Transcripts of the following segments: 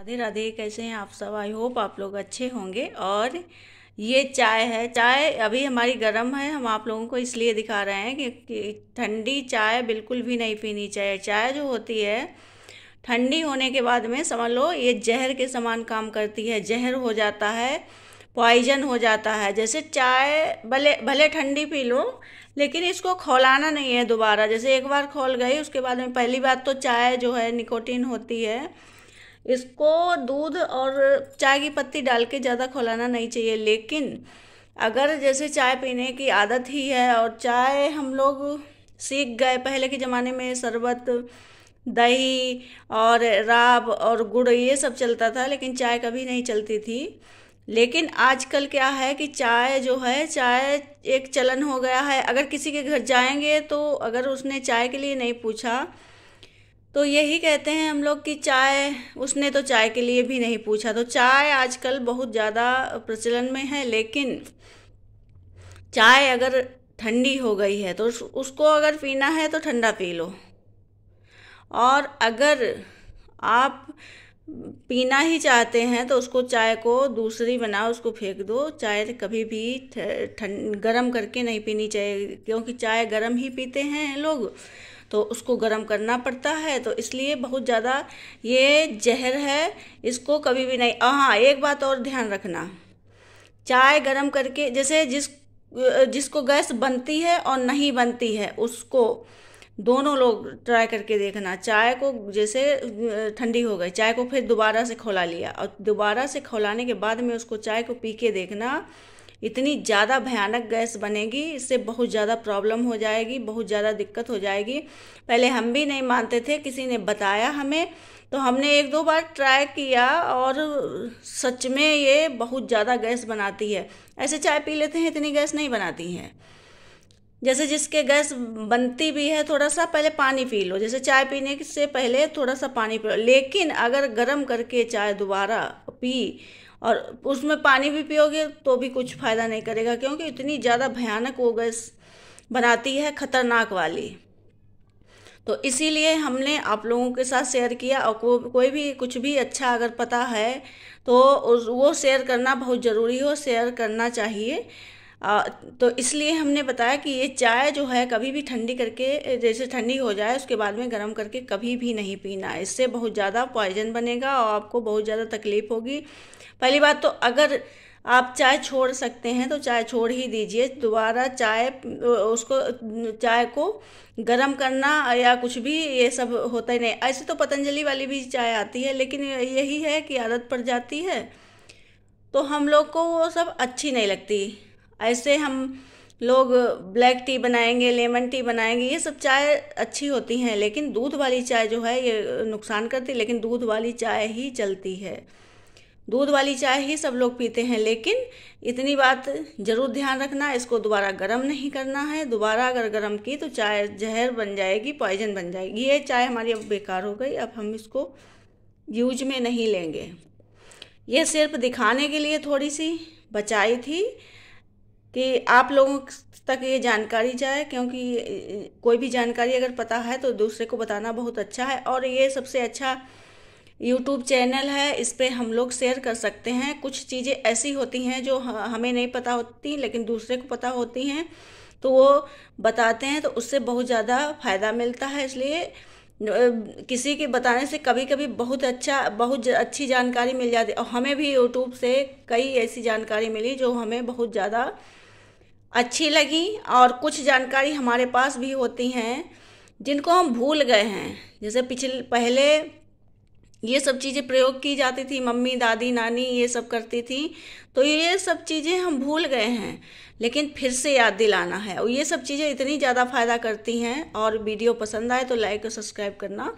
राधे राधे कैसे हैं आप सब आई होप आप लोग अच्छे होंगे और ये चाय है चाय अभी हमारी गर्म है हम आप लोगों को इसलिए दिखा रहे हैं कि ठंडी चाय बिल्कुल भी नहीं पीनी चाहिए चाय जो होती है ठंडी होने के बाद में समझ लो ये जहर के समान काम करती है जहर हो जाता है पॉइजन हो जाता है जैसे चाय भले भले ठंडी पी लो लेकिन इसको खोलाना नहीं है दोबारा जैसे एक बार खोल गई उसके बाद में पहली बात तो चाय जो है निकोटीन होती है इसको दूध और चाय की पत्ती डाल के ज़्यादा खोलाना नहीं चाहिए लेकिन अगर जैसे चाय पीने की आदत ही है और चाय हम लोग सीख गए पहले के ज़माने में शरबत दही और राब और गुड़ ये सब चलता था लेकिन चाय कभी नहीं चलती थी लेकिन आजकल क्या है कि चाय जो है चाय एक चलन हो गया है अगर किसी के घर जाएंगे तो अगर उसने चाय के लिए नहीं पूछा तो यही कहते हैं हम लोग कि चाय उसने तो चाय के लिए भी नहीं पूछा तो चाय आजकल बहुत ज़्यादा प्रचलन में है लेकिन चाय अगर ठंडी हो गई है तो उसको अगर पीना है तो ठंडा पी लो और अगर आप पीना ही चाहते हैं तो उसको चाय को दूसरी बनाओ उसको फेंक दो चाय तो कभी भी ठंड गर्म करके नहीं पीनी चाहिए क्योंकि चाय गर्म ही पीते हैं लोग तो उसको गर्म करना पड़ता है तो इसलिए बहुत ज़्यादा ये जहर है इसको कभी भी नहीं हाँ एक बात और ध्यान रखना चाय गर्म करके जैसे जिस जिसको गैस बनती है और नहीं बनती है उसको दोनों लोग ट्राई करके देखना चाय को जैसे ठंडी हो गई चाय को फिर दोबारा से खोला लिया और दोबारा से खोलाने के बाद में उसको चाय को पी के देखना इतनी ज़्यादा भयानक गैस बनेगी इससे बहुत ज़्यादा प्रॉब्लम हो जाएगी बहुत ज़्यादा दिक्कत हो जाएगी पहले हम भी नहीं मानते थे किसी ने बताया हमें तो हमने एक दो बार ट्राई किया और सच में ये बहुत ज़्यादा गैस बनाती है ऐसे चाय पी लेते हैं इतनी गैस नहीं बनाती है जैसे जिसके गैस बनती भी है थोड़ा सा पहले पानी पी लो जैसे चाय पीने से पहले थोड़ा सा पानी पी लो लेकिन अगर गर्म करके चाय दोबारा पी और उसमें पानी भी पियोगे तो भी कुछ फ़ायदा नहीं करेगा क्योंकि इतनी ज़्यादा भयानक वो गैस बनाती है ख़तरनाक वाली तो इसीलिए हमने आप लोगों के साथ शेयर किया और को, कोई भी कुछ भी अच्छा अगर पता है तो उस वो शेयर करना बहुत ज़रूरी हो शेयर करना चाहिए तो इसलिए हमने बताया कि ये चाय जो है कभी भी ठंडी करके जैसे ठंडी हो जाए उसके बाद में गर्म करके कभी भी नहीं पीना इससे बहुत ज़्यादा पॉइजन बनेगा और आपको बहुत ज़्यादा तकलीफ़ होगी पहली बात तो अगर आप चाय छोड़ सकते हैं तो चाय छोड़ ही दीजिए दोबारा चाय उसको चाय को गरम करना या कुछ भी ये सब होता ही नहीं ऐसे तो पतंजलि वाली भी चाय आती है लेकिन यही है कि आदत पड़ जाती है तो हम लोग को वो सब अच्छी नहीं लगती ऐसे हम लोग ब्लैक टी बनाएंगे लेमन टी बनाएंगे ये सब चाय अच्छी होती हैं लेकिन दूध वाली चाय जो है ये नुकसान करती लेकिन दूध वाली चाय ही चलती है दूध वाली चाय ही सब लोग पीते हैं लेकिन इतनी बात ज़रूर ध्यान रखना इसको दोबारा गर्म नहीं करना है दोबारा अगर गर्म की तो चाय जहर बन जाएगी पॉइजन बन जाएगी ये चाय हमारी अब बेकार हो गई अब हम इसको यूज में नहीं लेंगे ये सिर्फ दिखाने के लिए थोड़ी सी बचाई थी कि आप लोगों तक ये जानकारी जाए क्योंकि कोई भी जानकारी अगर पता है तो दूसरे को बताना बहुत अच्छा है और ये सबसे अच्छा यूट्यूब चैनल है इस पर हम लोग शेयर कर सकते हैं कुछ चीज़ें ऐसी होती हैं जो हमें नहीं पता होती लेकिन दूसरे को पता होती हैं तो वो बताते हैं तो उससे बहुत ज़्यादा फ़ायदा मिलता है इसलिए किसी के बताने से कभी कभी बहुत अच्छा बहुत अच्छी जानकारी मिल जाती और हमें भी यूट्यूब से कई ऐसी जानकारी मिली जो हमें बहुत ज़्यादा अच्छी लगी और कुछ जानकारी हमारे पास भी होती हैं जिनको हम भूल गए हैं जैसे पिछले पहले ये सब चीज़ें प्रयोग की जाती थी मम्मी दादी नानी ये सब करती थी तो ये सब चीज़ें हम भूल गए हैं लेकिन फिर से याद दिलाना है और ये सब चीज़ें इतनी ज़्यादा फ़ायदा करती हैं और वीडियो पसंद आए तो लाइक और सब्सक्राइब करना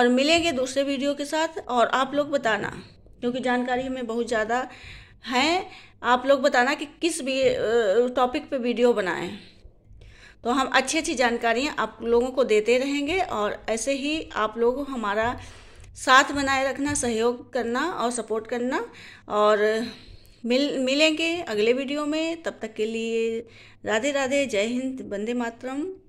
और मिलेंगे दूसरे वीडियो के साथ और आप लोग बताना क्योंकि जानकारी हमें बहुत ज़्यादा है आप लोग बताना कि किस भी टॉपिक पे वीडियो बनाएं तो हम अच्छी अच्छी जानकारियाँ आप लोगों को देते रहेंगे और ऐसे ही आप लोग हमारा साथ बनाए रखना सहयोग करना और सपोर्ट करना और मिल मिलेंगे अगले वीडियो में तब तक के लिए राधे राधे जय हिंद वंदे मातरम